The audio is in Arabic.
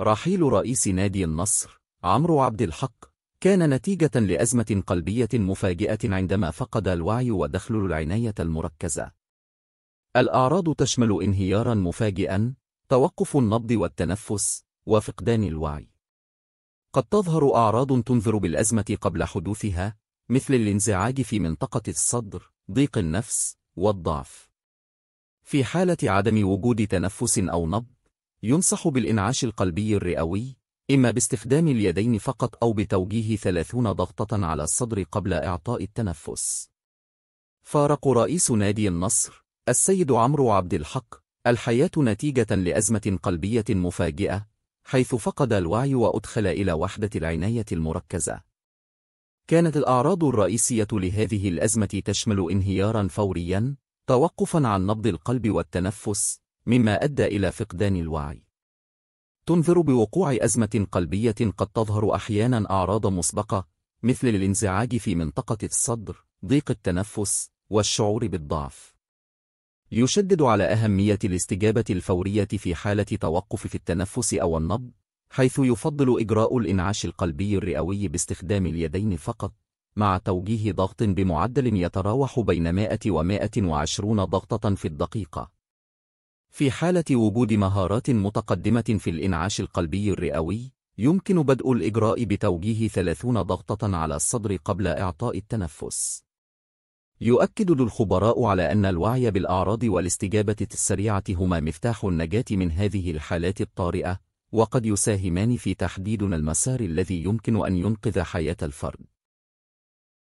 رحيل رئيس نادي النصر عمرو عبد الحق كان نتيجة لأزمة قلبية مفاجئة عندما فقد الوعي ودخل العناية المركزة. الأعراض تشمل انهيارا مفاجئا، توقف النبض والتنفس، وفقدان الوعي. قد تظهر أعراض تنذر بالأزمة قبل حدوثها، مثل الانزعاج في منطقة الصدر، ضيق النفس، والضعف. في حالة عدم وجود تنفس أو نبض، ينصح بالإنعاش القلبي الرئوي إما باستخدام اليدين فقط أو بتوجيه 30 ضغطة على الصدر قبل إعطاء التنفس. فارق رئيس نادي النصر السيد عمرو عبد الحق الحياة نتيجة لأزمة قلبية مفاجئة حيث فقد الوعي وأدخل إلى وحدة العناية المركزة. كانت الأعراض الرئيسية لهذه الأزمة تشمل انهيارا فوريا، توقفا عن نبض القلب والتنفس، مما أدى إلى فقدان الوعي تنذر بوقوع أزمة قلبية قد تظهر أحيانا أعراض مسبقة مثل الانزعاج في منطقة الصدر ضيق التنفس والشعور بالضعف يشدد على أهمية الاستجابة الفورية في حالة توقف في التنفس أو النبض حيث يفضل إجراء الإنعاش القلبي الرئوي باستخدام اليدين فقط مع توجيه ضغط بمعدل يتراوح بين 100 و 120 ضغطة في الدقيقة في حالة وجود مهارات متقدمة في الإنعاش القلبي الرئوي، يمكن بدء الإجراء بتوجيه 30 ضغطة على الصدر قبل إعطاء التنفس. يؤكد الخبراء على أن الوعي بالأعراض والاستجابة السريعة هما مفتاح النجاة من هذه الحالات الطارئة، وقد يساهمان في تحديد المسار الذي يمكن أن ينقذ حياة الفرد.